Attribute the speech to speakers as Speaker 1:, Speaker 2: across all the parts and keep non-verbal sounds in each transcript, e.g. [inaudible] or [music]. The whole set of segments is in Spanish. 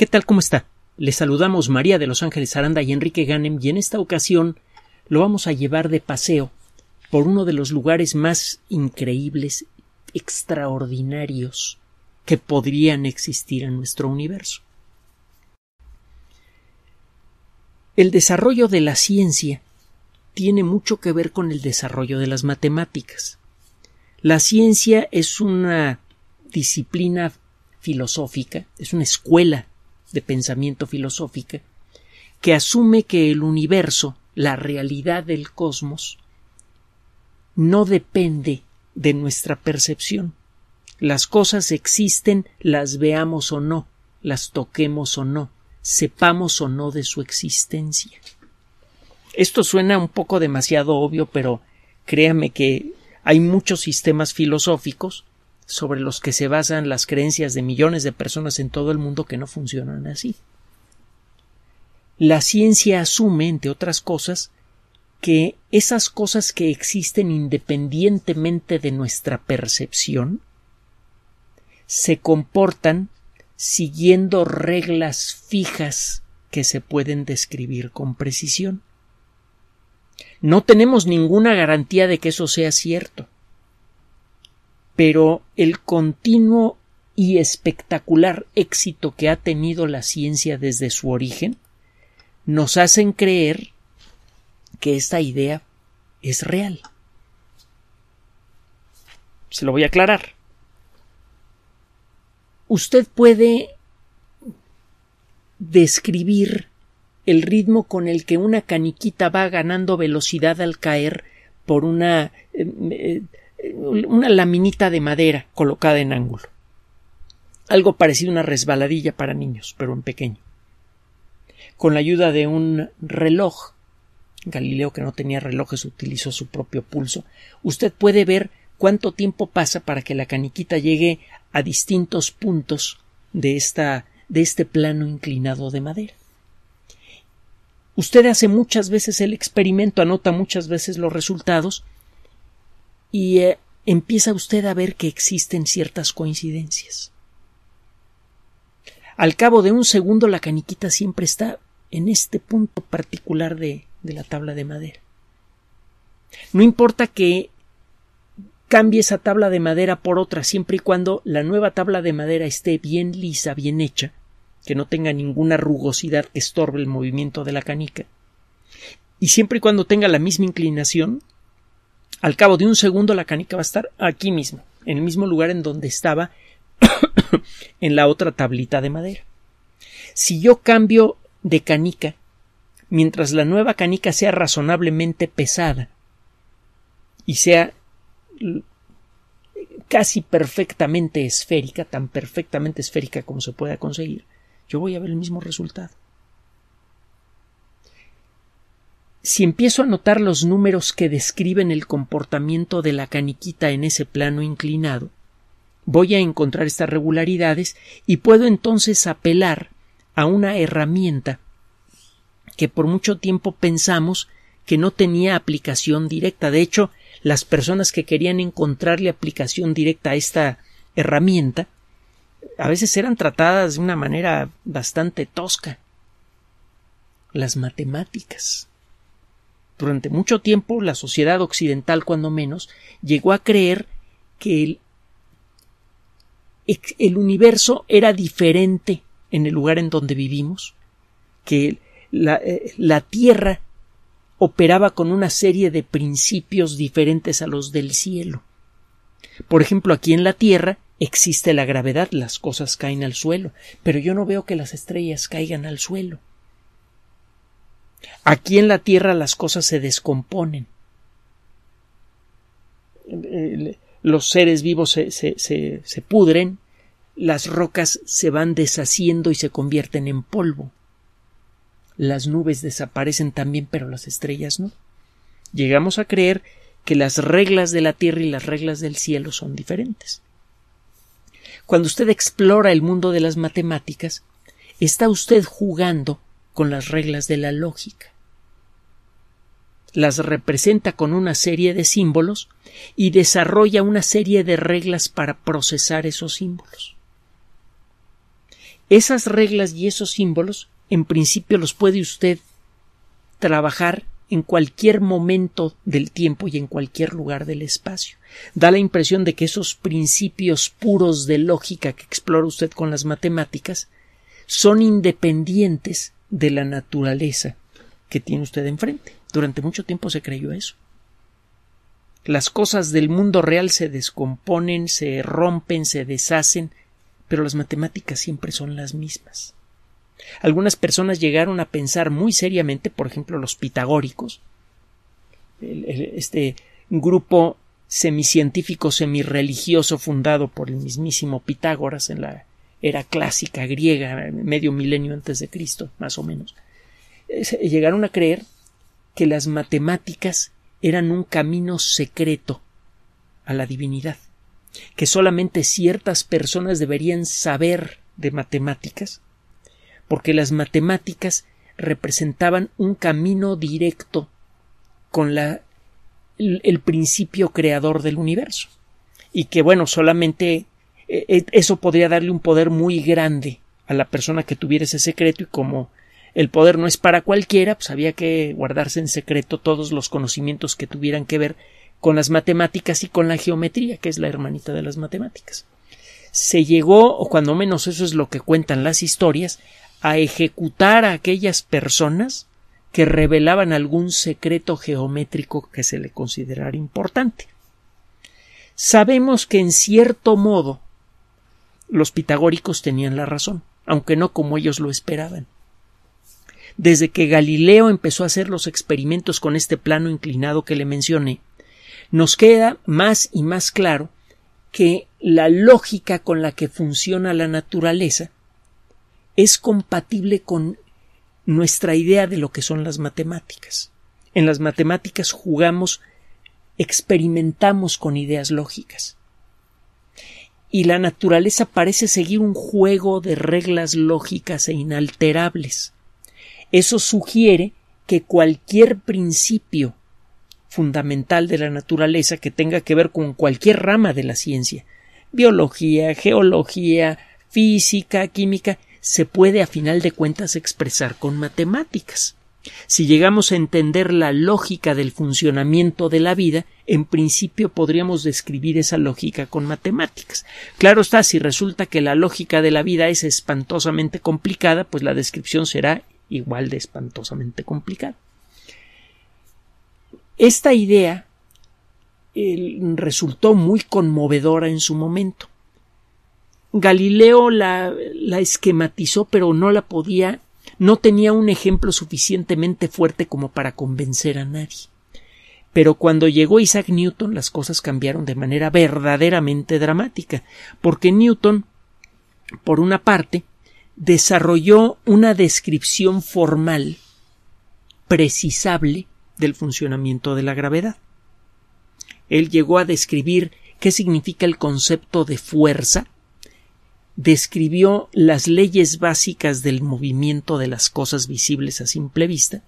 Speaker 1: ¿Qué tal? ¿Cómo está? Les saludamos María de Los Ángeles Aranda y Enrique Ganem y en esta ocasión lo vamos a llevar de paseo por uno de los lugares más increíbles, extraordinarios que podrían existir en nuestro universo. El desarrollo de la ciencia tiene mucho que ver con el desarrollo de las matemáticas. La ciencia es una disciplina filosófica, es una escuela de pensamiento filosófica, que asume que el universo, la realidad del cosmos, no depende de nuestra percepción. Las cosas existen, las veamos o no, las toquemos o no, sepamos o no de su existencia. Esto suena un poco demasiado obvio, pero créame que hay muchos sistemas filosóficos sobre los que se basan las creencias de millones de personas en todo el mundo que no funcionan así. La ciencia asume, entre otras cosas, que esas cosas que existen independientemente de nuestra percepción se comportan siguiendo reglas fijas que se pueden describir con precisión. No tenemos ninguna garantía de que eso sea cierto pero el continuo y espectacular éxito que ha tenido la ciencia desde su origen nos hacen creer que esta idea es real. Se lo voy a aclarar. Usted puede describir el ritmo con el que una caniquita va ganando velocidad al caer por una eh, eh, una laminita de madera colocada en ángulo. Algo parecido a una resbaladilla para niños, pero en pequeño. Con la ayuda de un reloj, Galileo que no tenía relojes utilizó su propio pulso, usted puede ver cuánto tiempo pasa para que la caniquita llegue a distintos puntos de, esta, de este plano inclinado de madera. Usted hace muchas veces el experimento, anota muchas veces los resultados y eh, empieza usted a ver que existen ciertas coincidencias. Al cabo de un segundo la caniquita siempre está en este punto particular de, de la tabla de madera. No importa que cambie esa tabla de madera por otra, siempre y cuando la nueva tabla de madera esté bien lisa, bien hecha, que no tenga ninguna rugosidad que estorbe el movimiento de la canica, y siempre y cuando tenga la misma inclinación al cabo de un segundo la canica va a estar aquí mismo, en el mismo lugar en donde estaba [coughs] en la otra tablita de madera. Si yo cambio de canica, mientras la nueva canica sea razonablemente pesada y sea casi perfectamente esférica, tan perfectamente esférica como se pueda conseguir, yo voy a ver el mismo resultado. Si empiezo a notar los números que describen el comportamiento de la caniquita en ese plano inclinado, voy a encontrar estas regularidades y puedo entonces apelar a una herramienta que por mucho tiempo pensamos que no tenía aplicación directa. De hecho, las personas que querían encontrarle aplicación directa a esta herramienta a veces eran tratadas de una manera bastante tosca. Las matemáticas. Durante mucho tiempo la sociedad occidental, cuando menos, llegó a creer que el, universo era diferente en el lugar en donde vivimos, que eh, la Tierra operaba con una serie de principios diferentes a los del cielo. Por ejemplo, aquí en la Tierra existe la gravedad, las cosas caen al suelo, pero yo no veo que las estrellas caigan al suelo. Aquí en la tierra las cosas se descomponen. Eh, eh, los seres vivos se, se, pudren, las rocas se van deshaciendo y se convierten en polvo. Las nubes desaparecen también, pero las estrellas no. Llegamos a creer que las reglas de la tierra y las reglas del cielo son diferentes. Cuando usted explora el mundo de las matemáticas, está usted jugando con las reglas de la lógica. Las representa con una serie de símbolos y desarrolla una serie de reglas para procesar esos símbolos. Esas reglas y esos símbolos, en principio, los puede usted trabajar en cualquier momento del tiempo y en cualquier lugar del espacio. Da la impresión de que esos principios puros de lógica que explora usted con las matemáticas son independientes de la naturaleza que tiene usted enfrente. Durante mucho tiempo se creyó eso. Las cosas del mundo real se descomponen, se rompen, se deshacen, pero las matemáticas siempre son las mismas. Algunas personas llegaron a pensar muy seriamente, por ejemplo, los pitagóricos, este grupo semicientífico, semirreligioso fundado por el mismísimo Pitágoras en la era clásica griega, medio milenio antes de Cristo, más o menos, eh, llegaron a creer que las matemáticas eran un camino secreto a la divinidad, que solamente ciertas personas deberían saber de matemáticas, porque las matemáticas representaban un camino directo con la, el principio creador del universo, y que bueno, solamente e, e, eso podría darle un poder muy grande a la persona que tuviera ese secreto y como el poder no es para cualquiera, pues había que guardarse en secreto todos los conocimientos que tuvieran que ver con las matemáticas y con la geometría, que es la hermanita de las matemáticas. Se llegó, o cuando menos eso es lo que cuentan las historias, a ejecutar a aquellas personas que revelaban algún secreto geométrico que se le considerara importante. Sabemos que en cierto modo los pitagóricos tenían la razón, aunque no como ellos lo esperaban. Desde que Galileo empezó a hacer los experimentos con este plano inclinado que le mencioné, nos queda más y más claro que la lógica con la que funciona la naturaleza es compatible con nuestra idea de lo que son las matemáticas. En las matemáticas jugamos, experimentamos con ideas lógicas y la naturaleza parece seguir un juego de reglas lógicas e inalterables. Eso sugiere que cualquier principio fundamental de la naturaleza que tenga que ver con cualquier rama de la ciencia biología, geología, física, química, se puede a final de cuentas expresar con matemáticas. Si llegamos a entender la lógica del funcionamiento de la vida, en principio podríamos describir esa lógica con matemáticas. Claro está, si resulta que la lógica de la vida es espantosamente complicada, pues la descripción será igual de espantosamente complicada. Esta idea resultó muy conmovedora en su momento. Galileo la, la esquematizó, pero no la podía no tenía un ejemplo suficientemente fuerte como para convencer a nadie. Pero cuando llegó Isaac Newton las cosas cambiaron de manera verdaderamente dramática, porque Newton, por una parte, desarrolló una descripción formal precisable del funcionamiento de la gravedad. Él llegó a describir qué significa el concepto de fuerza describió las leyes básicas del movimiento de las cosas visibles a simple vista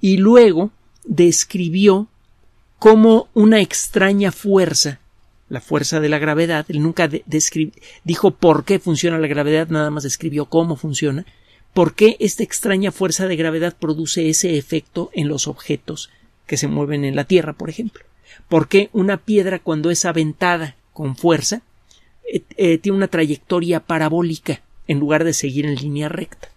Speaker 1: y luego describió cómo una extraña fuerza, la fuerza de la gravedad, él nunca dijo por qué funciona la gravedad, nada más describió cómo funciona, por qué esta extraña fuerza de gravedad produce ese efecto en los objetos que se mueven en la Tierra, por ejemplo, por qué una piedra cuando es aventada con fuerza eh, eh, tiene una trayectoria parabólica en lugar de seguir en línea recta.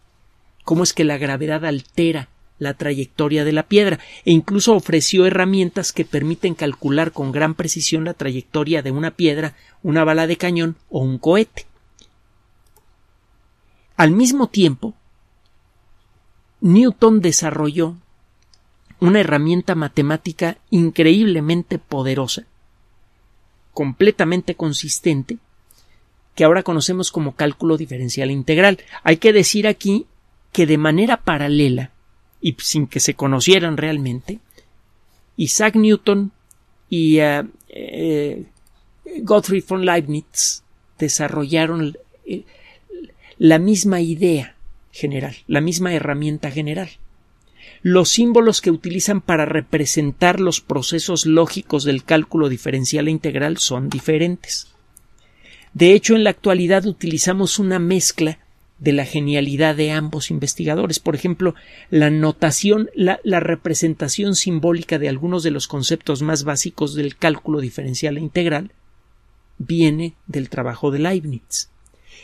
Speaker 1: ¿Cómo es que la gravedad altera la trayectoria de la piedra? E incluso ofreció herramientas que permiten calcular con gran precisión la trayectoria de una piedra, una bala de cañón o un cohete. Al mismo tiempo, Newton desarrolló una herramienta matemática increíblemente poderosa, completamente consistente que ahora conocemos como cálculo diferencial e integral. Hay que decir aquí que de manera paralela y sin que se conocieran realmente, Isaac Newton y eh, eh, Gottfried von Leibniz desarrollaron la misma idea general, la misma herramienta general. Los símbolos que utilizan para representar los procesos lógicos del cálculo diferencial e integral son diferentes. De hecho, en la actualidad utilizamos una mezcla de la genialidad de ambos investigadores. Por ejemplo, la notación, la, representación simbólica de algunos de los conceptos más básicos del cálculo diferencial e integral viene del trabajo de Leibniz.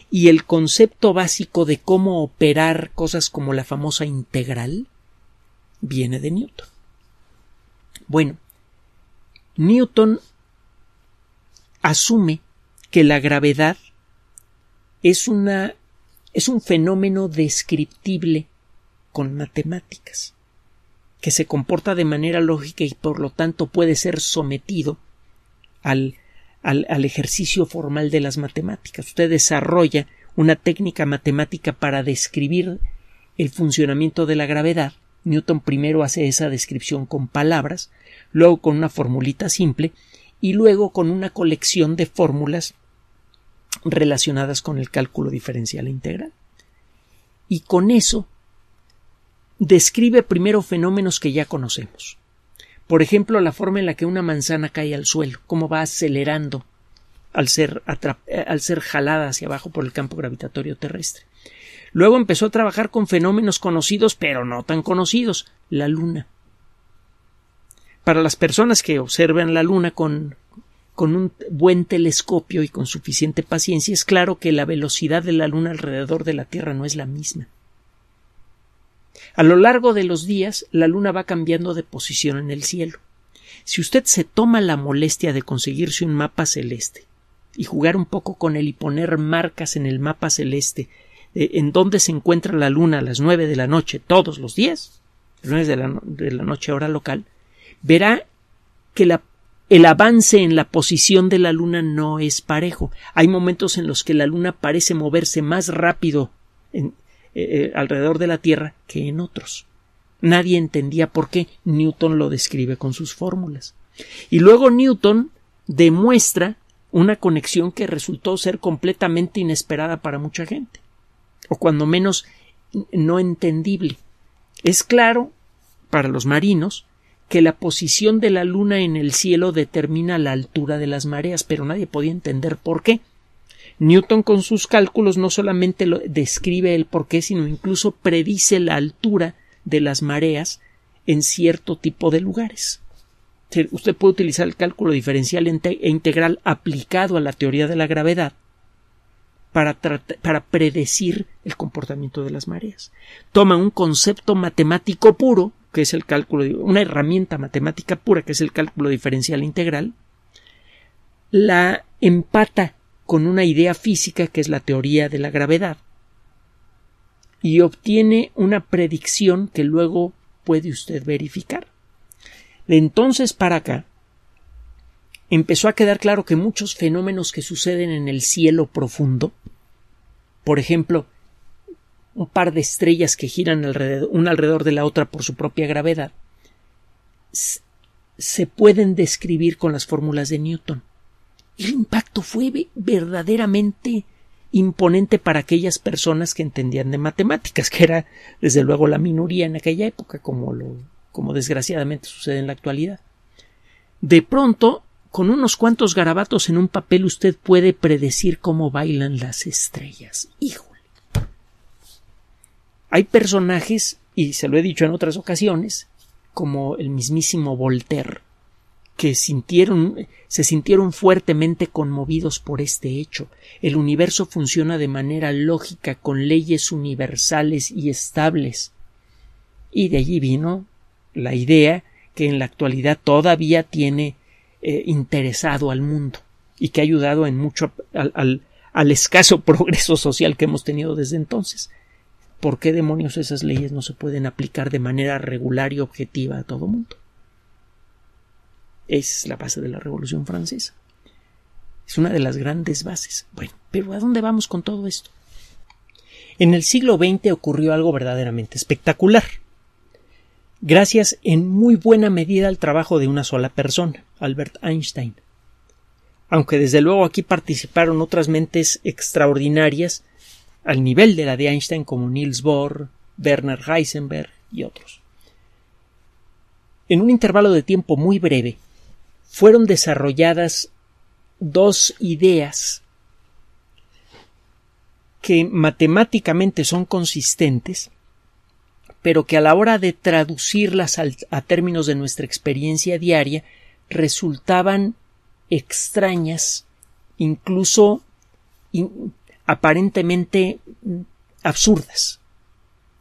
Speaker 1: Y el concepto básico de cómo operar cosas como la famosa integral viene de Newton. Bueno, Newton asume que la gravedad es una es un fenómeno descriptible con matemáticas que se comporta de manera lógica y por lo tanto puede ser sometido al, al, al ejercicio formal de las matemáticas. Usted desarrolla una técnica matemática para describir el funcionamiento de la gravedad. Newton primero hace esa descripción con palabras, luego con una formulita simple y luego con una colección de fórmulas relacionadas con el cálculo diferencial e integral. Y con eso describe primero fenómenos que ya conocemos. Por ejemplo, la forma en la que una manzana cae al suelo, cómo va acelerando al ser, al ser jalada hacia abajo por el campo gravitatorio terrestre. Luego empezó a trabajar con fenómenos conocidos, pero no tan conocidos, la luna. Para las personas que observan la Luna con, un buen telescopio y con suficiente paciencia, es claro que la velocidad de la Luna alrededor de la Tierra no es la misma. A lo largo de los días, la Luna va cambiando de posición en el cielo. Si usted se toma la molestia de conseguirse un mapa celeste y jugar un poco con él y poner marcas en el mapa celeste eh, en donde se encuentra la luna a las nueve de la noche todos los días, nueve de la noche hora local, verá que el avance en la posición de la Luna no es parejo. Hay momentos en los que la Luna parece moverse más rápido eh, eh, alrededor de la Tierra que en otros. Nadie entendía por qué Newton lo describe con sus fórmulas. Y luego Newton demuestra una conexión que resultó ser completamente inesperada para mucha gente, o cuando menos no entendible. Es claro para los marinos que la posición de la luna en el cielo determina la altura de las mareas, pero nadie podía entender por qué. Newton con sus cálculos no solamente describe el por qué, sino incluso predice la altura de las mareas en cierto tipo de lugares. Usted puede utilizar el cálculo diferencial e integral aplicado a la teoría de la gravedad para, para predecir el comportamiento de las mareas. Toma un concepto matemático puro que es el cálculo, una herramienta matemática pura que es el cálculo diferencial integral, la empata con una idea física que es la teoría de la gravedad y obtiene una predicción que luego puede usted verificar. De entonces para acá, empezó a quedar claro que muchos fenómenos que suceden en el cielo profundo, por ejemplo, un par de estrellas que giran una alrededor de la otra por su propia gravedad, se pueden describir con las fórmulas de Newton. El impacto fue verdaderamente imponente para aquellas personas que entendían de matemáticas, que era desde luego la minoría en aquella época, como, como desgraciadamente sucede en la actualidad. De pronto, con unos cuantos garabatos en un papel usted puede predecir cómo bailan las estrellas. Hijo hay personajes, y se lo he dicho en otras ocasiones, como el mismísimo Voltaire, que sintieron, se sintieron fuertemente conmovidos por este hecho. El universo funciona de manera lógica, con leyes universales y estables. Y de allí vino la idea que en la actualidad todavía tiene eh, interesado al mundo y que ha ayudado en mucho al escaso [laughs] progreso social que hemos tenido desde entonces. ¿por qué demonios esas leyes no se pueden aplicar de manera regular y objetiva a todo mundo? es la base de la Revolución Francesa. Es una de las grandes bases. Bueno, pero ¿a dónde vamos con todo esto? En el siglo XX ocurrió algo verdaderamente espectacular. Gracias en muy buena medida al trabajo de una sola persona, Albert Einstein. Aunque desde luego aquí participaron otras mentes extraordinarias al nivel de la de Einstein como Niels Bohr, Werner Heisenberg y otros. En un intervalo de tiempo muy breve, fueron desarrolladas dos ideas que matemáticamente son consistentes, pero que a la hora de traducirlas a términos de nuestra experiencia diaria resultaban extrañas, incluso aparentemente absurdas.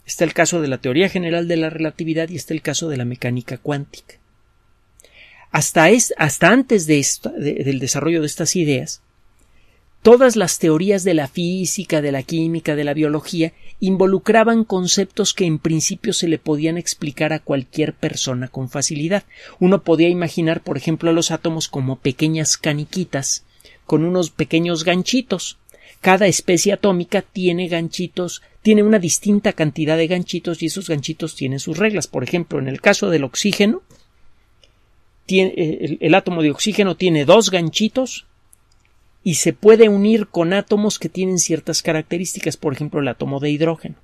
Speaker 1: Está el caso de la teoría general de la relatividad y está el caso de la mecánica cuántica. Hasta, es, hasta antes del desarrollo de estas ideas, todas las teorías de la física, de la química, de la biología, involucraban conceptos que en principio se le podían explicar a cualquier persona con facilidad. Uno podía imaginar, por ejemplo, a los átomos como pequeñas caniquitas con unos pequeños ganchitos cada especie atómica tiene ganchitos, tiene una distinta cantidad de ganchitos y esos ganchitos tienen sus reglas. Por ejemplo, en el caso del oxígeno, eh, el átomo de oxígeno tiene dos ganchitos y se puede unir con átomos que tienen ciertas características, por ejemplo, el átomo de hidrógeno.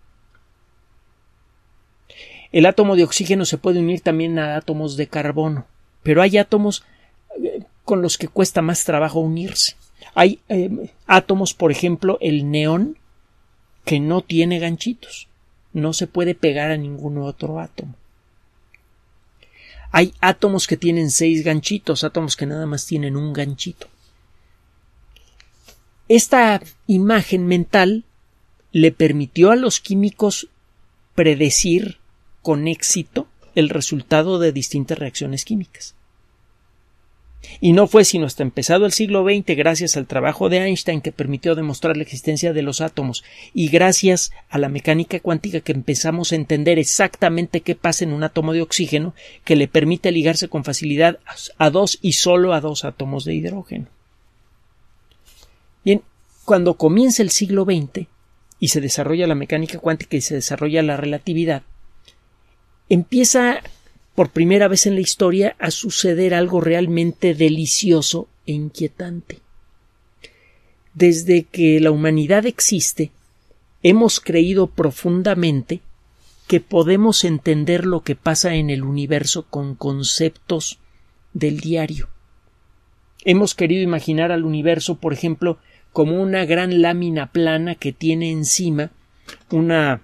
Speaker 1: El átomo de oxígeno se puede unir también a átomos de carbono, pero hay átomos eh, con los que cuesta más trabajo unirse. Hay eh, átomos, por ejemplo, el neón, que no tiene ganchitos, no se puede pegar a ningún otro átomo. Hay átomos que tienen seis ganchitos, átomos que nada más tienen un ganchito. Esta imagen mental le permitió a los químicos predecir con éxito el resultado de distintas reacciones químicas. Y no fue sino hasta empezado el siglo XX, gracias al trabajo de Einstein que permitió demostrar la existencia de los átomos, y gracias a la mecánica cuántica que empezamos a entender exactamente qué pasa en un átomo de oxígeno, que le permite ligarse con facilidad a dos y solo a dos átomos de hidrógeno. Bien, cuando comienza el siglo XX y se desarrolla la mecánica cuántica y se desarrolla la relatividad, empieza por primera vez en la historia a suceder algo realmente delicioso e inquietante. Desde que la humanidad existe, hemos creído profundamente que podemos entender lo que pasa en el universo con conceptos del diario. Hemos querido imaginar al universo, por ejemplo, como una gran lámina plana que tiene encima una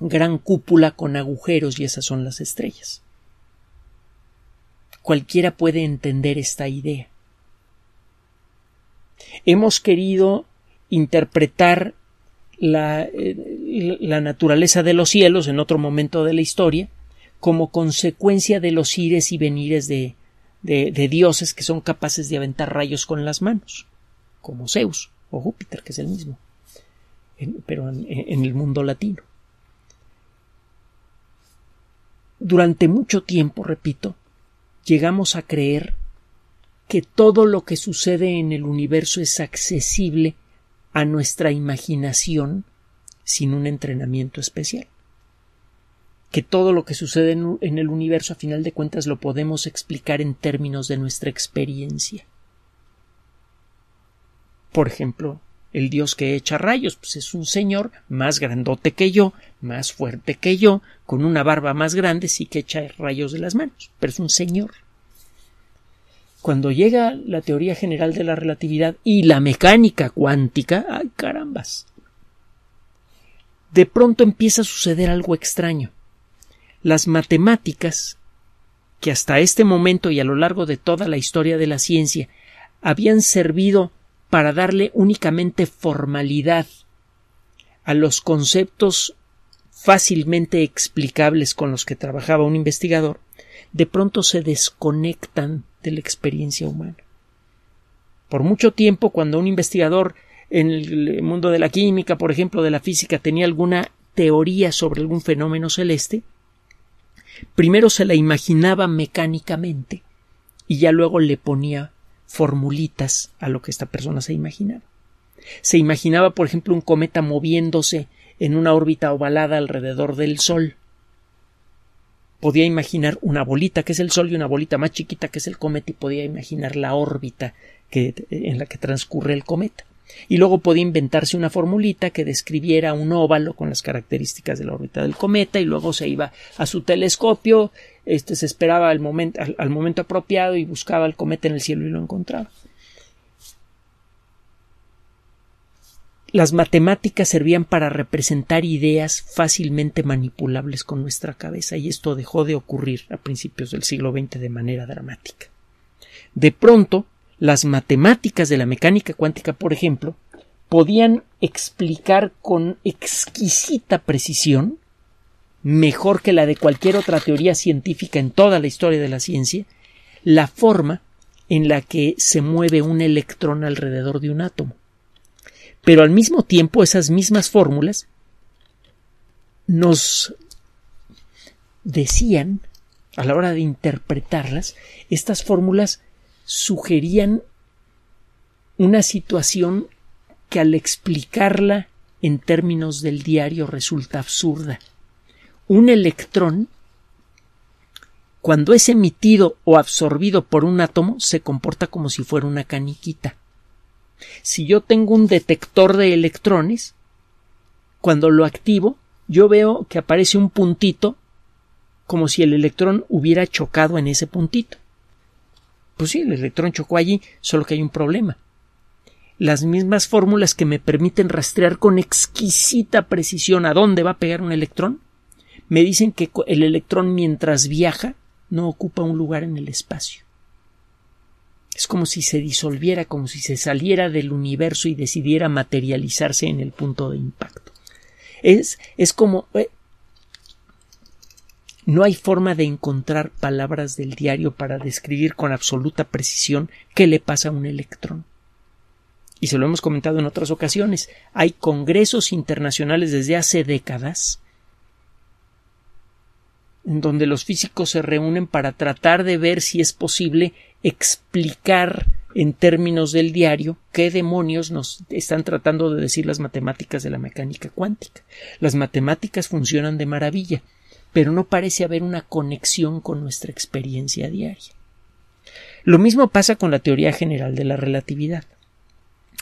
Speaker 1: gran cúpula con agujeros y esas son las estrellas. Cualquiera puede entender esta idea. Hemos querido interpretar eh, la, naturaleza de los cielos en otro momento de la historia como consecuencia de los ires y venires de, dioses que son capaces de aventar rayos con las manos, como Zeus o Júpiter, que es el mismo, pero en el mundo latino. Durante mucho tiempo, repito, llegamos a creer que todo lo que sucede en el universo es accesible a nuestra imaginación sin un entrenamiento especial. Que todo lo que sucede en, el universo a final de cuentas lo podemos explicar en términos de nuestra experiencia. Por ejemplo, el dios que echa rayos, pues es un señor más grandote que yo, más fuerte que yo, con una barba más grande, sí que echa rayos de las manos, pero es un señor. Cuando llega la teoría general de la relatividad y la mecánica cuántica, ¡ay carambas! De pronto empieza a suceder algo extraño. Las matemáticas, que hasta este momento y a lo largo de toda la historia de la ciencia habían servido para darle únicamente formalidad a los conceptos fácilmente explicables con los que trabajaba un investigador, de pronto se desconectan de la experiencia humana. Por mucho tiempo, cuando un investigador en el mundo de la química, por ejemplo, de la física, tenía alguna teoría sobre algún fenómeno celeste, primero se la imaginaba mecánicamente y ya luego le ponía formulitas a lo que esta persona se imaginaba. Se imaginaba, por ejemplo, un cometa moviéndose en una órbita ovalada alrededor del Sol. Podía imaginar una bolita que es el Sol y una bolita más chiquita que es el cometa y podía imaginar la órbita en la que transcurre el cometa y luego podía inventarse una formulita que describiera un óvalo con las características de la órbita del cometa y luego se iba a su telescopio, este se esperaba al momento, al, al momento apropiado y buscaba el cometa en el cielo y lo encontraba. Las matemáticas servían para representar ideas fácilmente manipulables con nuestra cabeza y esto dejó de ocurrir a principios del siglo XX de manera dramática. De pronto, las matemáticas de la mecánica cuántica, por ejemplo, podían explicar con exquisita precisión, mejor que la de cualquier otra teoría científica en toda la historia de la ciencia, la forma en la que se mueve un electrón alrededor de un átomo. Pero al mismo tiempo esas mismas fórmulas nos decían, a la hora de interpretarlas, estas fórmulas sugerían una situación que al explicarla en términos del diario resulta absurda. Un electrón, cuando es emitido o absorbido por un átomo, se comporta como si fuera una caniquita. Si yo tengo un detector de electrones, cuando lo activo, yo veo que aparece un puntito como si el electrón hubiera chocado en ese puntito. Pues sí, el electrón chocó allí, solo que hay un problema. Las mismas fórmulas que me permiten rastrear con exquisita precisión a dónde va a pegar un electrón, me dicen que el electrón mientras viaja no ocupa un lugar en el espacio. Es como si se disolviera, como si se saliera del universo y decidiera materializarse en el punto de impacto. Es, es como eh, no hay forma de encontrar palabras del diario para describir con absoluta precisión qué le pasa a un electrón. Y se lo hemos comentado en otras ocasiones, hay congresos internacionales desde hace décadas en donde los físicos se reúnen para tratar de ver si es posible explicar en términos del diario qué demonios nos están tratando de decir las matemáticas de la mecánica cuántica. Las matemáticas funcionan de maravilla pero no parece haber una conexión con nuestra experiencia diaria. Lo mismo pasa con la teoría general de la relatividad.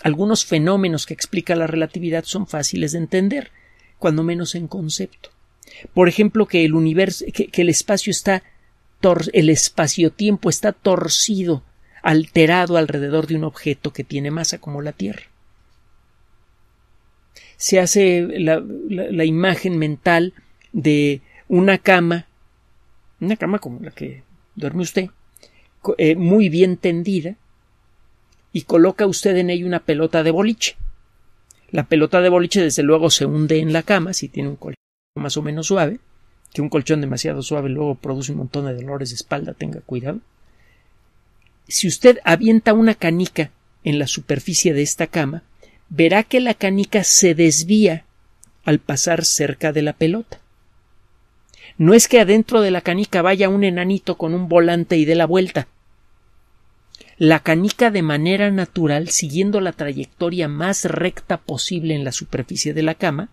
Speaker 1: Algunos fenómenos que explica la relatividad son fáciles de entender, cuando menos en concepto. Por ejemplo, que el universo, que, el espacio está, el espacio-tiempo está torcido, alterado alrededor de un objeto que tiene masa como la Tierra. Se hace la imagen mental de una cama, una cama como la que duerme usted, eh, muy bien tendida, y coloca usted en ella una pelota de boliche. La pelota de boliche, desde luego, se hunde en la cama si tiene un colchón más o menos suave, que un colchón demasiado suave luego produce un montón de dolores de espalda, tenga cuidado. Si usted avienta una canica en la superficie de esta cama, verá que la canica se desvía al pasar cerca de la pelota no es que adentro de la canica vaya un enanito con un volante y dé la vuelta. La canica de manera natural, siguiendo la trayectoria más recta posible en la superficie de la cama,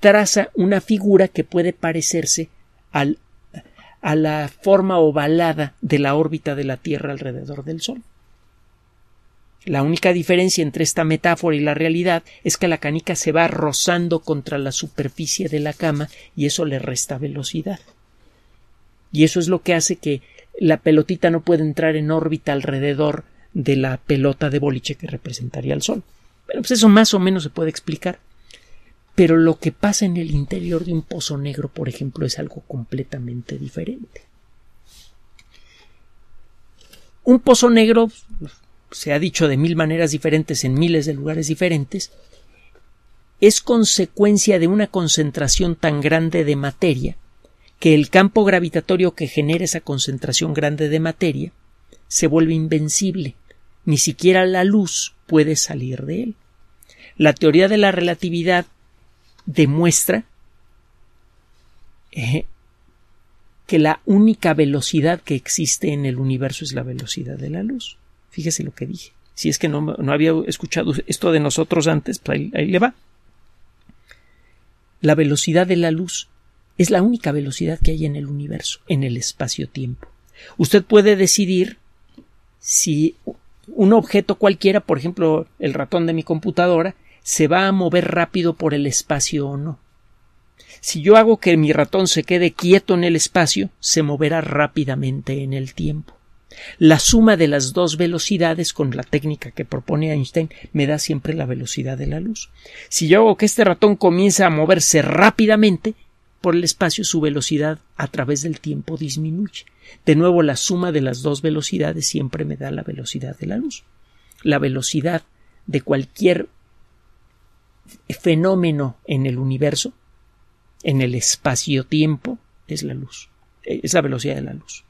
Speaker 1: traza una figura que puede parecerse a la forma ovalada de la órbita de la Tierra alrededor del Sol. La única diferencia entre esta metáfora y la realidad es que la canica se va rozando contra la superficie de la cama y eso le resta velocidad. Y eso es lo que hace que la pelotita no pueda entrar en órbita alrededor de la pelota de boliche que representaría el Sol. Bueno, pues eso más o menos se puede explicar. Pero lo que pasa en el interior de un pozo negro, por ejemplo, es algo completamente diferente. Un pozo negro, se ha dicho de mil maneras diferentes en miles de lugares diferentes, es consecuencia de una concentración tan grande de materia que el campo gravitatorio que genera esa concentración grande de materia se vuelve invencible. Ni siquiera la luz puede salir de él. La teoría de la relatividad demuestra eh, que la única velocidad que existe en el universo es la velocidad de la luz. Fíjese lo que dije. Si es que no, no había escuchado esto de nosotros antes, pues ahí le va. La velocidad de la luz es la única velocidad que hay en el universo, en el espacio-tiempo. Usted puede decidir si un objeto cualquiera, por ejemplo, el ratón de mi computadora, se va a mover rápido por el espacio o no. Si yo hago que mi ratón se quede quieto en el espacio, se moverá rápidamente en el tiempo. La suma de las dos velocidades con la técnica que propone Einstein me da siempre la velocidad de la luz. Si yo hago que este ratón comience a moverse rápidamente por el espacio, su velocidad a través del tiempo disminuye. De nuevo, la suma de las dos velocidades siempre me da la velocidad de la luz. La velocidad de cualquier fenómeno en el universo, en el espacio-tiempo, es la luz, es la velocidad de la luz.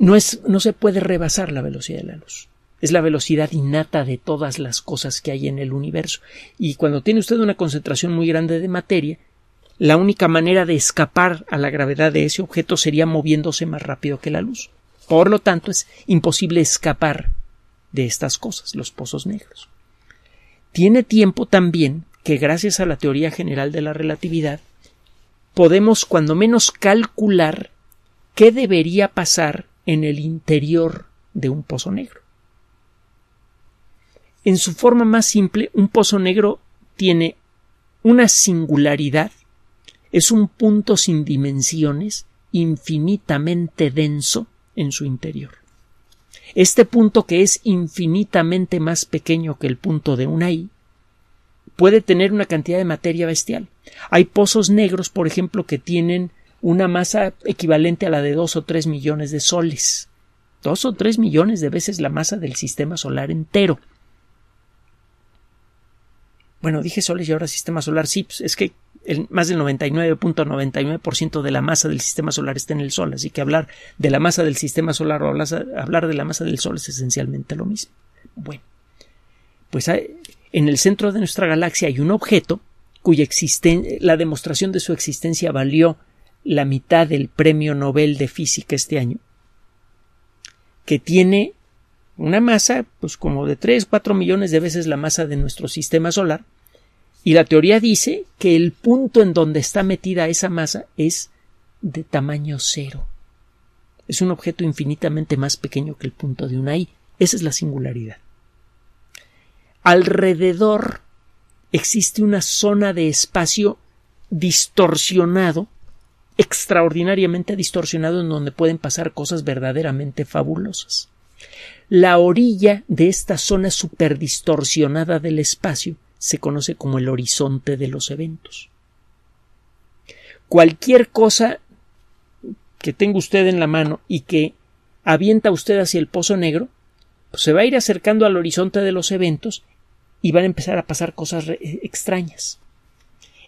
Speaker 1: No, se puede rebasar la velocidad de la luz. Es la velocidad innata de todas las cosas que hay en el universo. Y cuando tiene usted una concentración muy grande de materia, la única manera de escapar a la gravedad de ese objeto sería moviéndose más rápido que la luz. Por lo tanto, es imposible escapar de estas cosas, los pozos negros. Tiene tiempo también que, gracias a la teoría general de la relatividad, podemos cuando menos calcular qué debería pasar en el interior de un pozo negro. En su forma más simple, un pozo negro tiene una singularidad, es un punto sin dimensiones, infinitamente denso en su interior. Este punto que es infinitamente más pequeño que el punto de una I, puede tener una cantidad de materia bestial. Hay pozos negros, por ejemplo, que tienen una masa equivalente a la de dos o tres millones de soles. Dos o tres millones de veces la masa del sistema solar entero. Bueno, dije soles y ahora sistema solar. Sí, pues, es que el, más del 99.99% de la masa del sistema solar está en el Sol, así que hablar de la masa del sistema solar o hablar de la masa del Sol es esencialmente lo mismo. Bueno, pues en el centro de nuestra galaxia hay un objeto cuya la demostración de su existencia valió la mitad del Premio Nobel de Física este año, que tiene una masa, pues como de 3, 4 millones de veces la masa de nuestro sistema solar, y la teoría dice que el punto en donde está metida esa masa es de tamaño cero. Es un objeto infinitamente más pequeño que el punto de una I. Esa es la singularidad. Alrededor existe una zona de espacio distorsionado extraordinariamente distorsionado en donde pueden pasar cosas verdaderamente fabulosas. La orilla de esta zona superdistorsionada del espacio se conoce como el horizonte de los eventos. Cualquier cosa que tenga usted en la mano y que avienta usted hacia el pozo negro, pues se va a ir acercando al horizonte de los eventos y van a empezar a pasar cosas eh, extrañas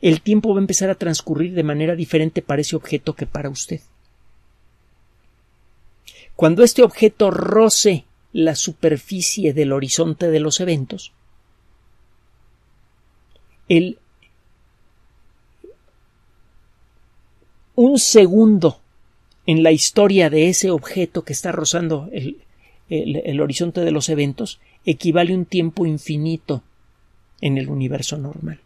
Speaker 1: el tiempo va a empezar a transcurrir de manera diferente para ese objeto que para usted. Cuando este objeto roce la superficie del horizonte de los eventos, el un segundo en la historia de ese objeto que está rozando el, horizonte de los eventos equivale a un tiempo infinito en el universo normal.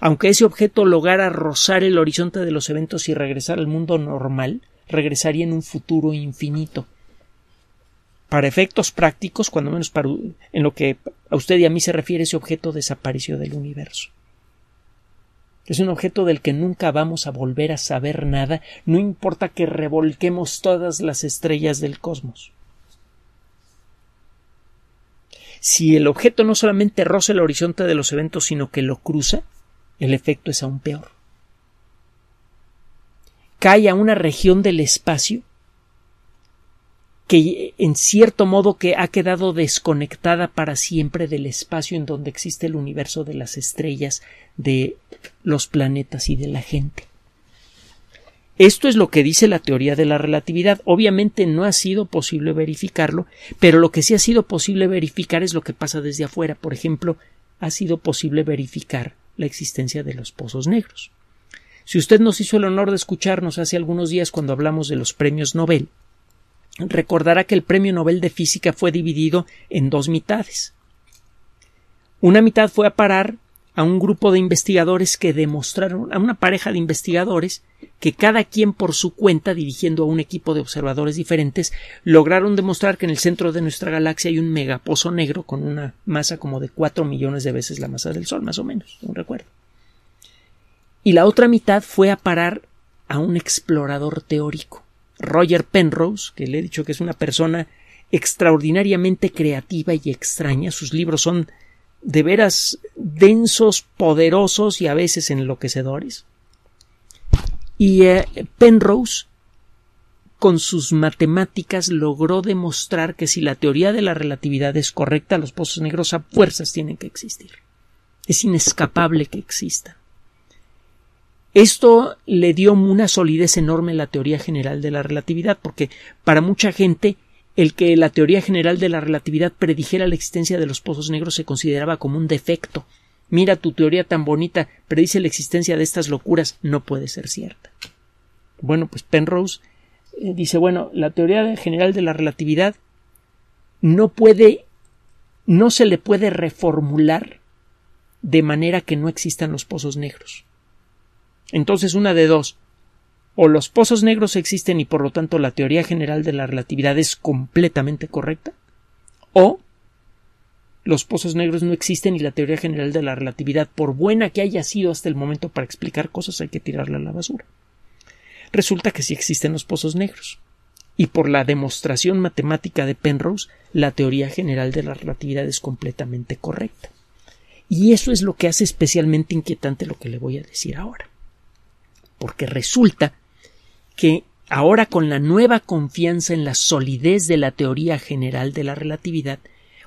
Speaker 1: Aunque ese objeto logara rozar el horizonte de los eventos y regresar al mundo normal, regresaría en un futuro infinito. Para efectos prácticos, cuando menos en lo que a usted y a mí se refiere, ese objeto desapareció del universo. Es un objeto del que nunca vamos a volver a saber nada, no importa que revolquemos todas las estrellas del cosmos. Si el objeto no solamente roza el horizonte de los eventos, sino que lo cruza, el efecto es aún peor. Cae a una región del espacio que en cierto modo que ha quedado desconectada para siempre del espacio en donde existe el universo de las estrellas, de los planetas y de la gente. Esto es lo que dice la teoría de la relatividad. Obviamente no ha sido posible verificarlo, pero lo que sí ha sido posible verificar es lo que pasa desde afuera. Por ejemplo, ha sido posible verificar la existencia de los pozos negros. Si usted nos hizo el honor de escucharnos hace algunos días cuando hablamos de los premios Nobel, recordará que el premio Nobel de Física fue dividido en dos mitades. Una mitad fue a parar a un grupo de investigadores que demostraron, a una pareja de investigadores que cada quien por su cuenta, dirigiendo a un equipo de observadores diferentes, lograron demostrar que en el centro de nuestra galaxia hay un megapozo negro con una masa como de cuatro millones de veces la masa del Sol, más o menos, un recuerdo. Y la otra mitad fue a parar a un explorador teórico, Roger Penrose, que le he dicho que es una persona extraordinariamente creativa y extraña, sus libros son de veras densos, poderosos y a veces enloquecedores. Y eh, Penrose, con sus matemáticas, logró demostrar que si la teoría de la relatividad es correcta, los pozos negros a fuerzas tienen que existir. Es inescapable que exista. Esto le dio una solidez enorme a la teoría general de la relatividad, porque para mucha gente el que la teoría general de la relatividad predijera la existencia de los pozos negros se consideraba como un defecto. Mira tu teoría tan bonita, predice la existencia de estas locuras, no puede ser cierta. Bueno, pues Penrose eh, dice, bueno, la teoría general de la relatividad no puede, no se le puede reformular de manera que no existan los pozos negros. Entonces, una de dos, o los pozos negros existen y por lo tanto la teoría general de la relatividad es completamente correcta, o los pozos negros no existen y la teoría general de la relatividad, por buena que haya sido hasta el momento para explicar cosas, hay que tirarla a la basura. Resulta que sí existen los pozos negros, y por la demostración matemática de Penrose, la teoría general de la relatividad es completamente correcta. Y eso es lo que hace especialmente inquietante lo que le voy a decir ahora. Porque resulta que ahora con la nueva confianza en la solidez de la teoría general de la relatividad,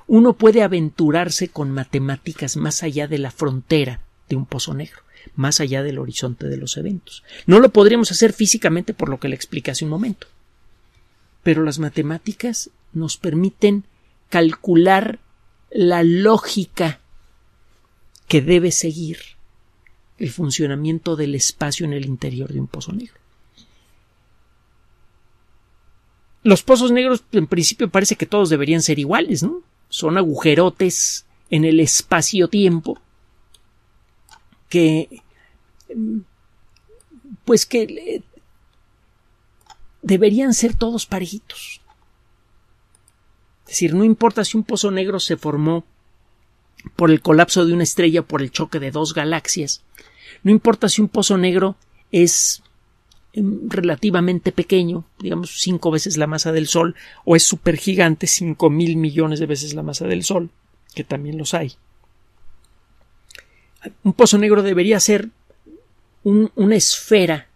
Speaker 1: uno puede aventurarse con matemáticas más allá de la frontera de un pozo negro, más allá del horizonte de los eventos. No lo podríamos hacer físicamente por lo que le expliqué hace un momento. Pero las matemáticas nos permiten calcular la lógica que debe seguir el funcionamiento del espacio en el interior de un pozo negro. Los pozos negros, en principio, parece que todos deberían ser iguales, ¿no? Son agujerotes en el espacio-tiempo que. Pues que. Eh, deberían ser todos parejitos. Es decir, no importa si un pozo negro se formó por el colapso de una estrella, por el choque de dos galaxias, no importa si un pozo negro es Em, relativamente pequeño, digamos cinco veces la masa del Sol, o es supergigante cinco mil millones de veces la masa del Sol, que también los hay. Un pozo negro debería ser una esfera.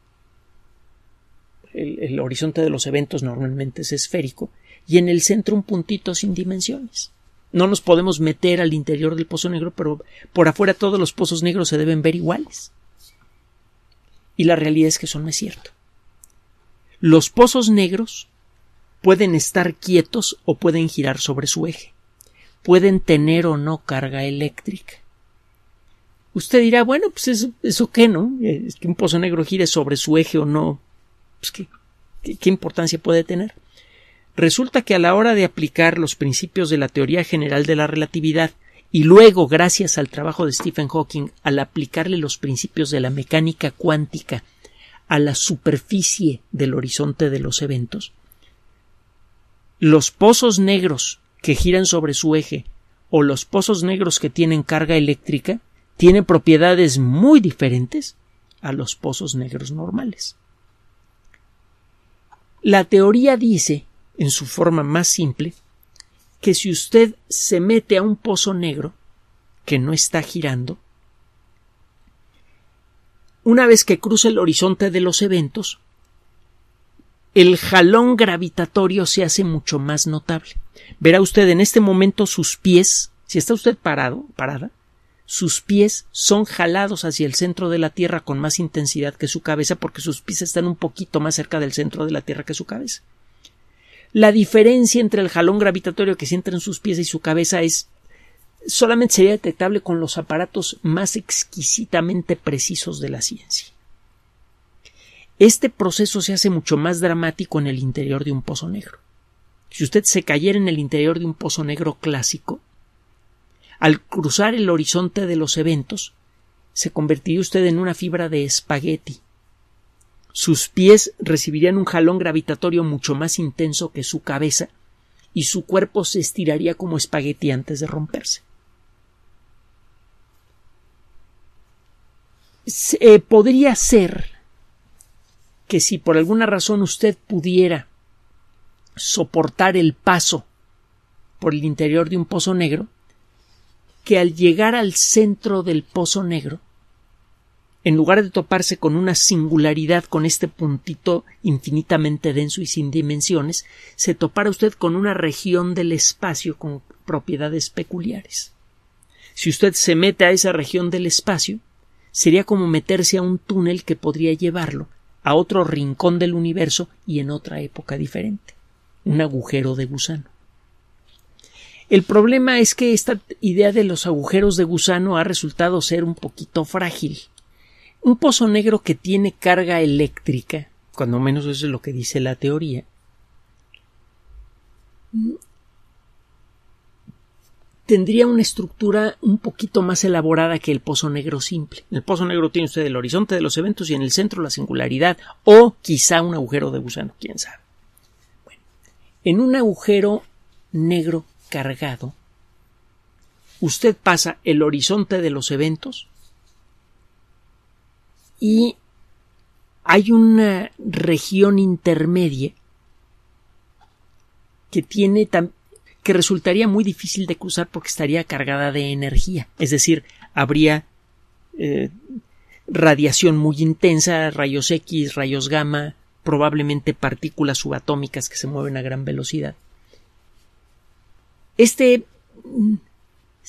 Speaker 1: el horizonte de los eventos normalmente es esférico, y en el centro un puntito sin dimensiones. No nos podemos meter al interior del pozo negro, pero por afuera todos los pozos negros se deben ver iguales y la realidad es que eso no es cierto. Los pozos negros pueden estar quietos o pueden girar sobre su eje, pueden tener o no carga eléctrica. Usted dirá, bueno, pues eso, qué, ¿no? Es que un pozo negro gire sobre su eje o no, pues, qué importancia puede tener. Resulta que a la hora de aplicar los principios de la teoría general de la relatividad y luego, gracias al trabajo de Stephen Hawking, al aplicarle los principios de la mecánica cuántica a la superficie del horizonte de los eventos, los pozos negros que giran sobre su eje o los pozos negros que tienen carga eléctrica tienen propiedades muy diferentes a los pozos negros normales. La teoría dice, en su forma más simple, que si usted se mete a un pozo negro que no está girando, una vez que cruza el horizonte de los eventos, el jalón gravitatorio se hace mucho más notable. Verá usted en este momento sus pies, si está usted parado, parada, sus pies son jalados hacia el centro de la Tierra con más intensidad que su cabeza porque sus pies están un poquito más cerca del centro de la Tierra que su cabeza. La diferencia entre el jalón gravitatorio que entra en sus pies y su cabeza es solamente sería detectable con los aparatos más exquisitamente precisos de la ciencia. Este proceso se hace mucho más dramático en el interior de un pozo negro. Si usted se cayera en el interior de un pozo negro clásico, al cruzar el horizonte de los eventos, se convertiría usted en una fibra de espagueti sus pies recibirían un jalón gravitatorio mucho más intenso que su cabeza y su cuerpo se estiraría como espagueti antes de romperse. Eh, podría ser que si por alguna razón usted pudiera soportar el paso por el interior de un pozo negro, que al llegar al centro del pozo negro en lugar de toparse con una singularidad, con este puntito infinitamente denso y sin dimensiones, se topara usted con una región del espacio con propiedades peculiares. Si usted se mete a esa región del espacio, sería como meterse a un túnel que podría llevarlo a otro rincón del universo y en otra época diferente, un agujero de gusano. El problema es que esta idea de los agujeros de gusano ha resultado ser un poquito frágil. Un pozo negro que tiene carga eléctrica, cuando menos eso es lo que dice la teoría, tendría una estructura un poquito más elaborada que el pozo negro simple. En el pozo negro tiene usted el horizonte de los eventos y en el centro la singularidad o quizá un agujero de gusano, quién sabe. Bueno, en un agujero negro cargado, usted pasa el horizonte de los eventos y hay una región intermedia que tiene que resultaría muy difícil de cruzar porque estaría cargada de energía, es decir, habría eh, radiación muy intensa, rayos X, rayos gamma, probablemente partículas subatómicas que se mueven a gran velocidad. Este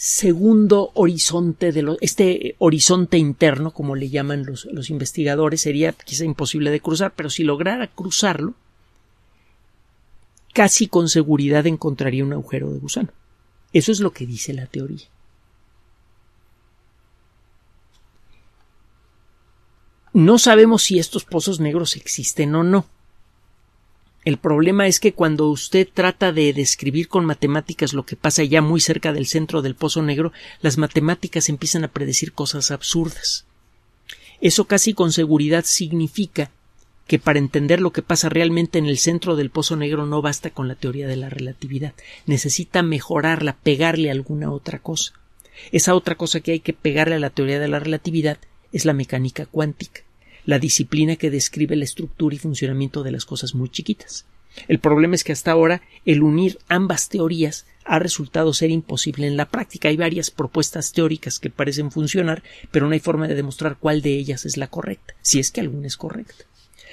Speaker 1: segundo horizonte de este horizonte interno, como le llaman los, los investigadores, sería quizá imposible de cruzar, pero si lograra cruzarlo, casi con seguridad encontraría un agujero de gusano. Eso es lo que dice la teoría. No sabemos si estos pozos negros existen o no. El problema es que cuando usted trata de describir con matemáticas lo que pasa ya muy cerca del centro del Pozo Negro, las matemáticas empiezan a predecir cosas absurdas. Eso casi con seguridad significa que para entender lo que pasa realmente en el centro del Pozo Negro no basta con la teoría de la relatividad. Necesita mejorarla, pegarle alguna otra cosa. Esa otra cosa que hay que pegarle a la teoría de la relatividad es la mecánica cuántica la disciplina que describe la estructura y funcionamiento de las cosas muy chiquitas. El problema es que hasta ahora el unir ambas teorías ha resultado ser imposible en la práctica. Hay varias propuestas teóricas que parecen funcionar, pero no hay forma de demostrar cuál de ellas es la correcta, si es que alguna es correcta.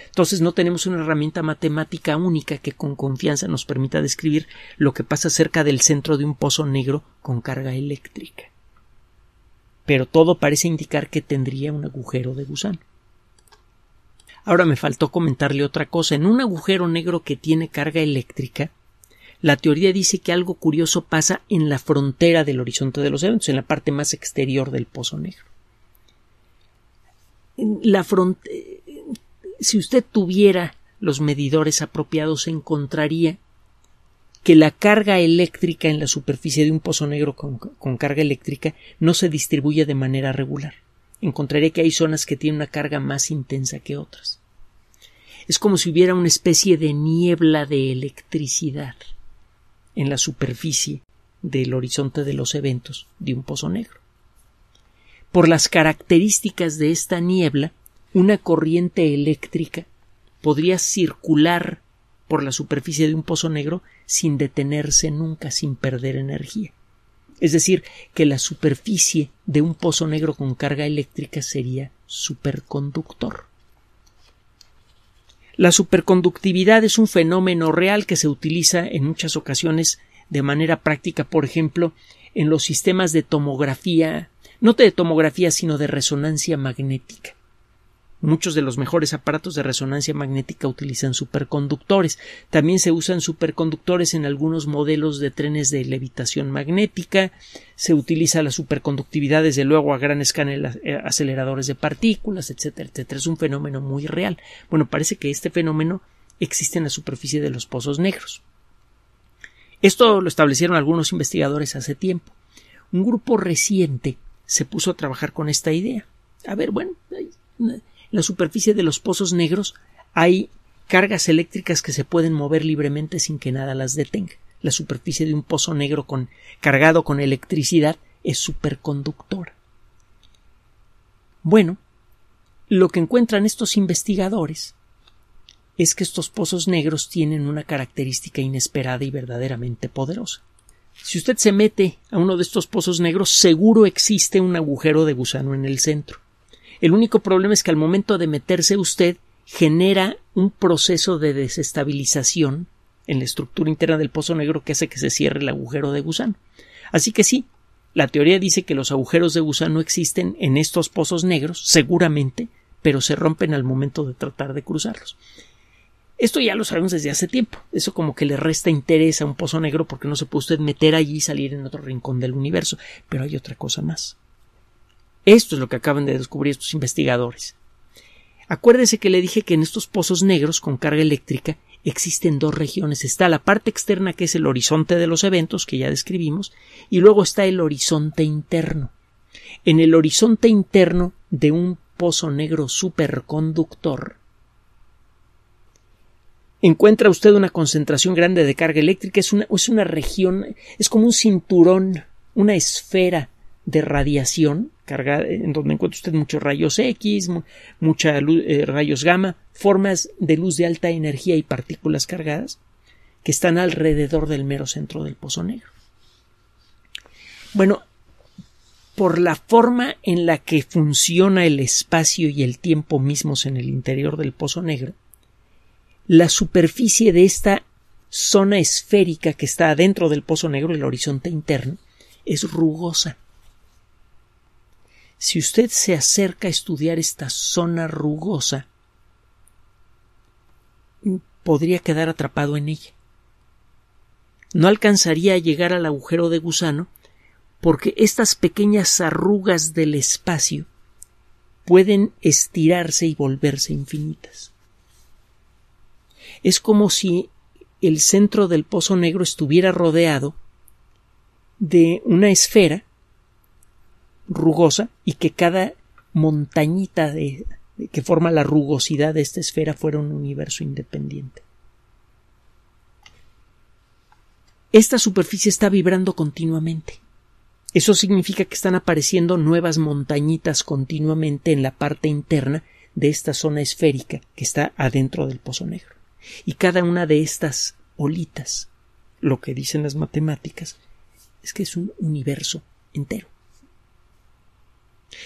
Speaker 1: Entonces no tenemos una herramienta matemática única que con confianza nos permita describir lo que pasa cerca del centro de un pozo negro con carga eléctrica. Pero todo parece indicar que tendría un agujero de gusano. Ahora me faltó comentarle otra cosa. En un agujero negro que tiene carga eléctrica, la teoría dice que algo curioso pasa en la frontera del horizonte de los eventos, en la parte más exterior del pozo negro. La eh, si usted tuviera los medidores apropiados, encontraría que la carga eléctrica en la superficie de un pozo negro con carga eléctrica no se distribuye de manera regular encontraré que hay zonas que tienen una carga más intensa que otras. Es como si hubiera una especie de niebla de electricidad en la superficie del horizonte de los eventos de un pozo negro. Por las características de esta niebla, una corriente eléctrica podría circular por la superficie de un pozo negro sin detenerse nunca, sin perder energía. Es decir, que la superficie de un pozo negro con carga eléctrica sería superconductor. La superconductividad es un fenómeno real que se utiliza en muchas ocasiones de manera práctica, por ejemplo, en los sistemas de tomografía, no de tomografía, sino de resonancia magnética. Muchos de los mejores aparatos de resonancia magnética utilizan superconductores. También se usan superconductores en algunos modelos de trenes de levitación magnética. Se utiliza la superconductividad desde luego a gran escala en eh, aceleradores de partículas, etcétera, etcétera. Es un fenómeno muy real. Bueno, parece que este fenómeno existe en la superficie de los pozos negros. Esto lo establecieron algunos investigadores hace tiempo. Un grupo reciente se puso a trabajar con esta idea. A ver, bueno, la superficie de los pozos negros hay cargas eléctricas que se pueden mover libremente sin que nada las detenga. La superficie de un pozo negro cargado con electricidad es superconductora. Bueno, lo que encuentran estos investigadores es que estos pozos negros tienen una característica inesperada y verdaderamente poderosa. Si usted se mete a uno de estos pozos negros, seguro existe un agujero de gusano en el centro. El único problema es que al momento de meterse usted genera un proceso de desestabilización en la estructura interna del pozo negro que hace que se cierre el agujero de gusano. Así que sí, la teoría dice que los agujeros de gusano existen en estos pozos negros, seguramente, pero se rompen al momento de tratar de cruzarlos. Esto ya lo sabemos desde hace tiempo. Eso como que le resta interés a un pozo negro porque no se puede usted meter allí y salir en otro rincón del universo. Pero hay otra cosa más. Esto es lo que acaban de descubrir estos investigadores. Acuérdese que le dije que en estos pozos negros con carga eléctrica existen dos regiones. Está la parte externa, que es el horizonte de los eventos, que ya describimos, y luego está el horizonte interno. En el horizonte interno de un pozo negro superconductor, encuentra usted una concentración grande de carga eléctrica. Es una, es una región, es como un cinturón, una esfera de radiación, cargada, en donde encuentra usted muchos rayos X, muchos eh, rayos gamma, formas de luz de alta energía y partículas cargadas que están alrededor del mero centro del pozo negro. Bueno, por la forma en la que funciona el espacio y el tiempo mismos en el interior del pozo negro, la superficie de esta zona esférica que está adentro del pozo negro, el horizonte interno, es rugosa. Si usted se acerca a estudiar esta zona rugosa, podría quedar atrapado en ella. No alcanzaría a llegar al agujero de gusano porque estas pequeñas arrugas del espacio pueden estirarse y volverse infinitas. Es como si el centro del pozo negro estuviera rodeado de una esfera y que cada montañita que forma la rugosidad de esta esfera fuera un universo independiente. Esta superficie está vibrando continuamente. Eso significa que están apareciendo nuevas montañitas continuamente en la parte interna de esta zona esférica que está adentro del pozo negro. Y cada una de estas olitas, lo que dicen las matemáticas, es que es un universo entero.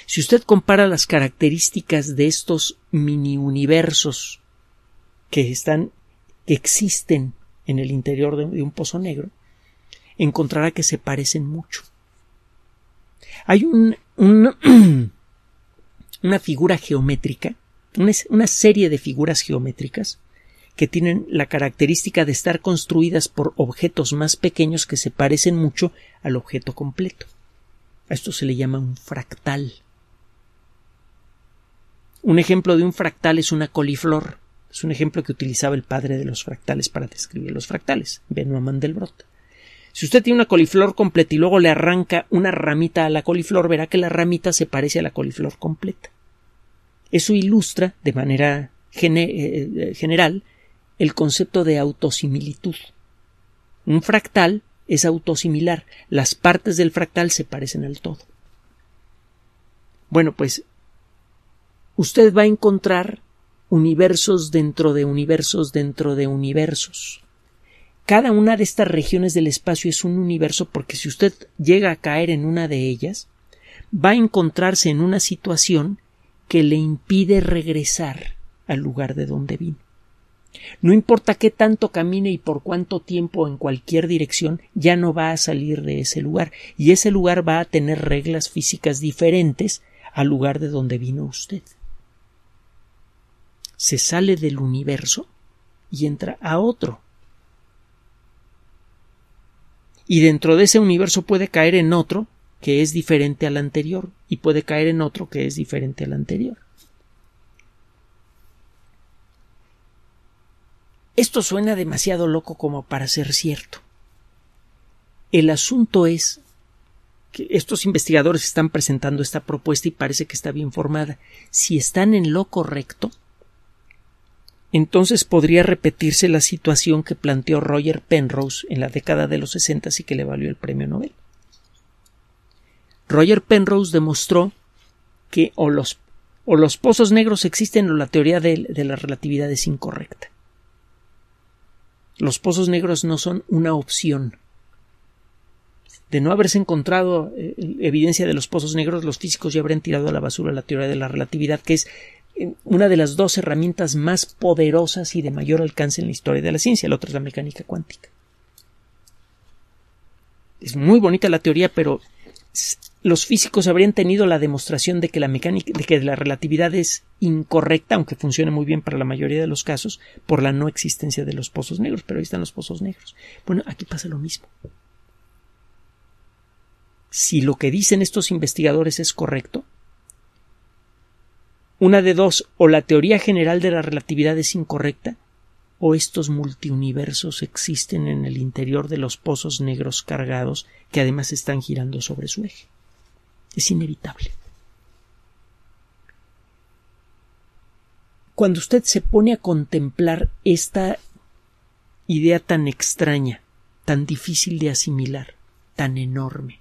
Speaker 1: Si usted compara las características de estos mini universos que están, que existen en el interior de, un pozo negro, encontrará que se parecen mucho. Hay un, un [clears throat] una figura geométrica, una serie de figuras geométricas que tienen la característica de estar construidas por objetos más pequeños que se parecen mucho al objeto completo. A esto se le llama un fractal. Un ejemplo de un fractal es una coliflor. Es un ejemplo que utilizaba el padre de los fractales para describir los fractales, Benoit Mandelbrot. Si usted tiene una coliflor completa y luego le arranca una ramita a la coliflor, verá que la ramita se parece a la coliflor completa. Eso ilustra de manera eh, eh, general el concepto de autosimilitud. Un fractal es autosimilar, las partes del fractal se parecen al todo. Bueno, pues usted va a encontrar universos dentro de universos dentro de universos. Cada una de estas regiones del espacio es un universo porque si usted llega a caer en una de ellas, va a encontrarse en una situación que le impide regresar al lugar de donde vino. No importa qué tanto camine y por cuánto tiempo en cualquier dirección, ya no va a salir de ese lugar, y ese lugar va a tener reglas físicas diferentes al lugar de donde vino usted. Se sale del universo y entra a otro. Y dentro de ese universo puede caer en otro que es diferente al anterior, y puede caer en otro que es diferente al anterior. Esto suena demasiado loco como para ser cierto. El asunto es que estos investigadores están presentando esta propuesta y parece que está bien formada. Si están en lo correcto, entonces podría repetirse la situación que planteó Roger Penrose en la década de los 60 y que le valió el premio Nobel. Roger Penrose demostró que o los, o los pozos negros existen o la teoría de la relatividad es incorrecta. Los pozos negros no son una opción. De no haberse encontrado eh, evidencia de los pozos negros, los físicos ya habrían tirado a la basura la teoría de la relatividad, que es eh, una de las dos herramientas más poderosas y de mayor alcance en la historia de la ciencia, la otra es la mecánica cuántica. Es muy bonita la teoría, pero los físicos habrían tenido la demostración de que la mecánica, de que la relatividad es incorrecta, aunque funcione muy bien para la mayoría de los casos, por la no existencia de los pozos negros, pero ahí están los pozos negros. Bueno, aquí pasa lo mismo. Si lo que dicen estos investigadores es correcto, una de dos, o la teoría general de la relatividad es incorrecta, o estos multiuniversos existen en el interior de los pozos negros cargados que además están girando sobre su eje. Es inevitable. Cuando usted se pone a contemplar esta idea tan extraña, tan difícil de asimilar, tan enorme,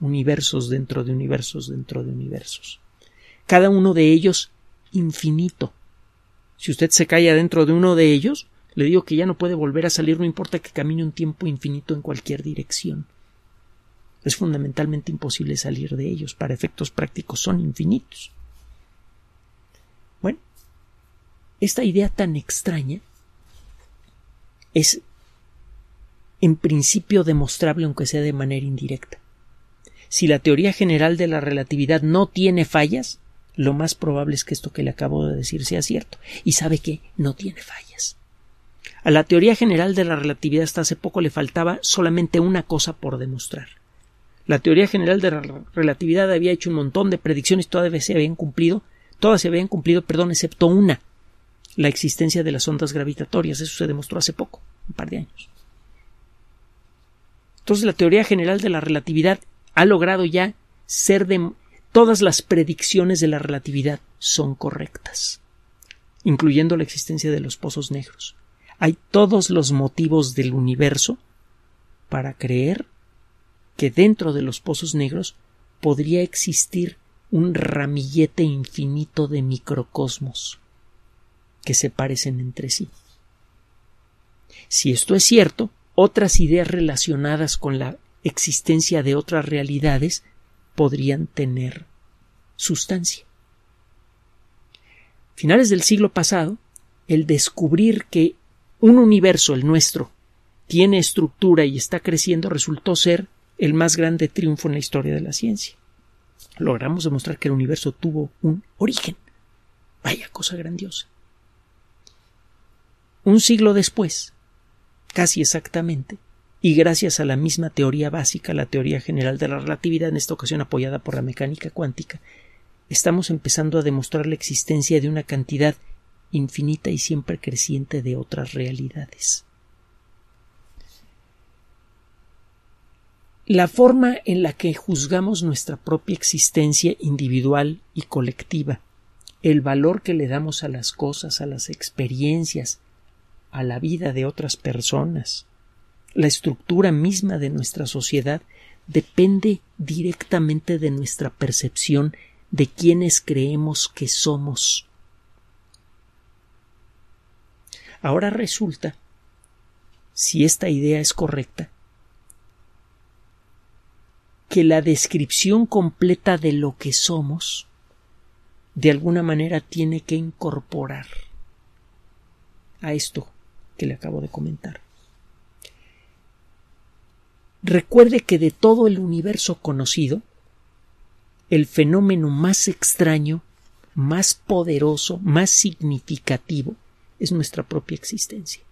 Speaker 1: universos dentro de universos dentro de universos, cada uno de ellos infinito. Si usted se cae dentro de uno de ellos, le digo que ya no puede volver a salir, no importa que camine un tiempo infinito en cualquier dirección. Es fundamentalmente imposible salir de ellos. Para efectos prácticos son infinitos. Bueno, esta idea tan extraña es en principio demostrable aunque sea de manera indirecta. Si la teoría general de la relatividad no tiene fallas, lo más probable es que esto que le acabo de decir sea cierto. Y sabe que no tiene fallas. A la teoría general de la relatividad hasta hace poco le faltaba solamente una cosa por demostrar. La teoría general de la relatividad había hecho un montón de predicciones, todas se habían cumplido, todas se habían cumplido, perdón, excepto una, la existencia de las ondas gravitatorias, eso se demostró hace poco, un par de años. Entonces la teoría general de la relatividad ha logrado ya ser de todas las predicciones de la relatividad son correctas, incluyendo la existencia de los pozos negros. Hay todos los motivos del universo para creer que dentro de los pozos negros podría existir un ramillete infinito de microcosmos que se parecen entre sí. Si esto es cierto, otras ideas relacionadas con la existencia de otras realidades podrían tener sustancia. Finales del siglo pasado, el descubrir que un universo, el nuestro, tiene estructura y está creciendo resultó ser el más grande triunfo en la historia de la ciencia. Logramos demostrar que el universo tuvo un origen. Vaya cosa grandiosa. Un siglo después, casi exactamente, y gracias a la misma teoría básica, la teoría general de la relatividad, en esta ocasión apoyada por la mecánica cuántica, estamos empezando a demostrar la existencia de una cantidad infinita y siempre creciente de otras realidades. la forma en la que juzgamos nuestra propia existencia individual y colectiva, el valor que le damos a las cosas, a las experiencias, a la vida de otras personas. La estructura misma de nuestra sociedad depende directamente de nuestra percepción de quienes creemos que somos. Ahora resulta, si esta idea es correcta, que la descripción completa de lo que somos de alguna manera tiene que incorporar a esto que le acabo de comentar. Recuerde que de todo el universo conocido, el fenómeno más extraño, más poderoso, más significativo es nuestra propia existencia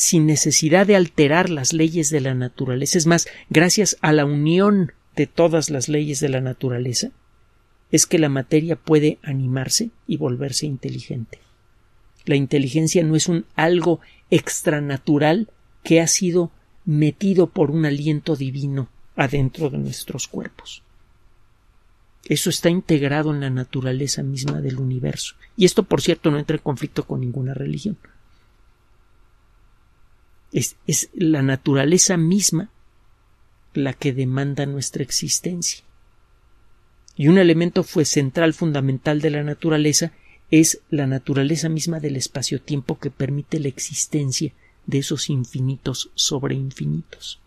Speaker 1: sin necesidad de alterar las leyes de la naturaleza, es más, gracias a la unión de todas las leyes de la naturaleza, es que la materia puede animarse y volverse inteligente. La inteligencia no es un algo extranatural que ha sido metido por un aliento divino adentro de nuestros cuerpos. Eso está integrado en la naturaleza misma del universo. Y esto, por cierto, no entra en conflicto con ninguna religión. Es, la naturaleza misma la que demanda nuestra existencia. Y un elemento fue central, fundamental de la naturaleza es la naturaleza misma del espacio-tiempo que permite la existencia de esos infinitos sobre infinitos.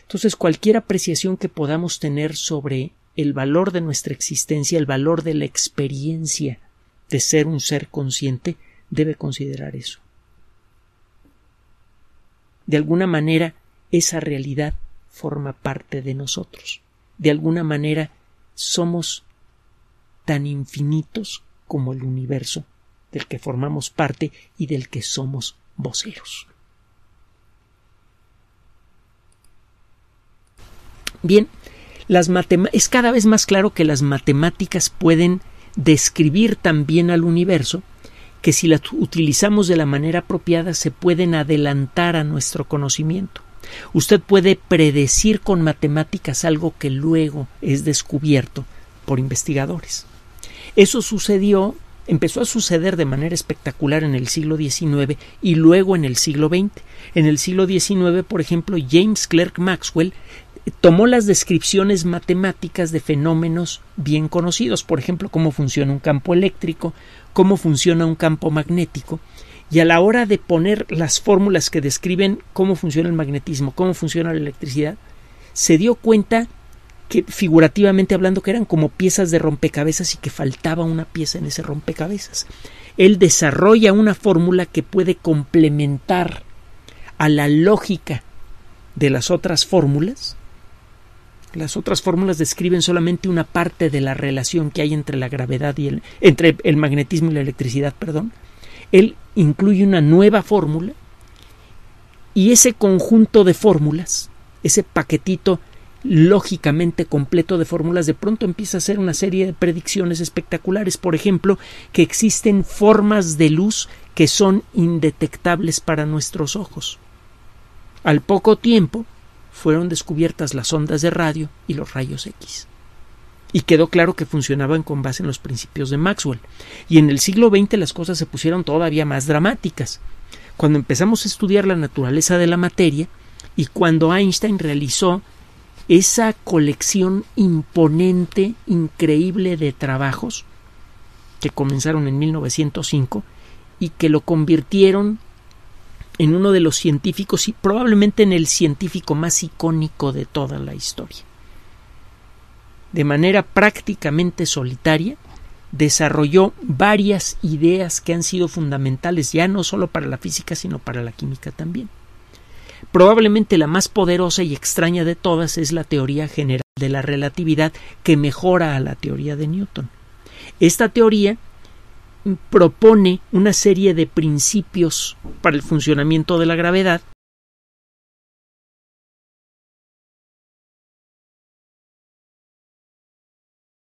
Speaker 1: Entonces, cualquier apreciación que podamos tener sobre el valor de nuestra existencia, el valor de la experiencia de ser un ser consciente, debe considerar eso. De alguna manera, esa realidad forma parte de nosotros. De alguna manera, somos tan infinitos como el universo del que formamos parte y del que somos voceros. Bien, es cada vez más claro que las matemáticas pueden describir también al universo que si las utilizamos de la manera apropiada se pueden adelantar a nuestro conocimiento. Usted puede predecir con matemáticas algo que luego es descubierto por investigadores. Eso sucedió, empezó a suceder de manera espectacular en el siglo XIX y luego en el siglo XX. En el siglo XIX, por ejemplo, James Clerk Maxwell tomó las descripciones matemáticas de fenómenos bien conocidos, por ejemplo, cómo funciona un campo eléctrico, cómo funciona un campo magnético, y a la hora de poner las fórmulas que describen cómo funciona el magnetismo, cómo funciona la electricidad, se dio cuenta que figurativamente hablando que eran como piezas de rompecabezas y que faltaba una pieza en ese rompecabezas. Él desarrolla una fórmula que puede complementar a la lógica de las otras fórmulas las otras fórmulas describen solamente una parte de la relación que hay entre la gravedad y el entre el magnetismo y la electricidad, perdón. Él incluye una nueva fórmula y ese conjunto de fórmulas, ese paquetito lógicamente completo de fórmulas, de pronto empieza a hacer una serie de predicciones espectaculares. Por ejemplo, que existen formas de luz que son indetectables para nuestros ojos. Al poco tiempo, fueron descubiertas las ondas de radio y los rayos X. Y quedó claro que funcionaban con base en los principios de Maxwell. Y en el siglo XX las cosas se pusieron todavía más dramáticas. Cuando empezamos a estudiar la naturaleza de la materia y cuando Einstein realizó esa colección imponente, increíble de trabajos que comenzaron en 1905 y que lo convirtieron en uno de los científicos y probablemente en el científico más icónico de toda la historia. De manera prácticamente solitaria, desarrolló varias ideas que han sido fundamentales ya no solo para la física, sino para la química también. Probablemente la más poderosa y extraña de todas es la teoría general de la relatividad que mejora a la teoría de Newton. Esta teoría propone una serie de principios para el funcionamiento de la gravedad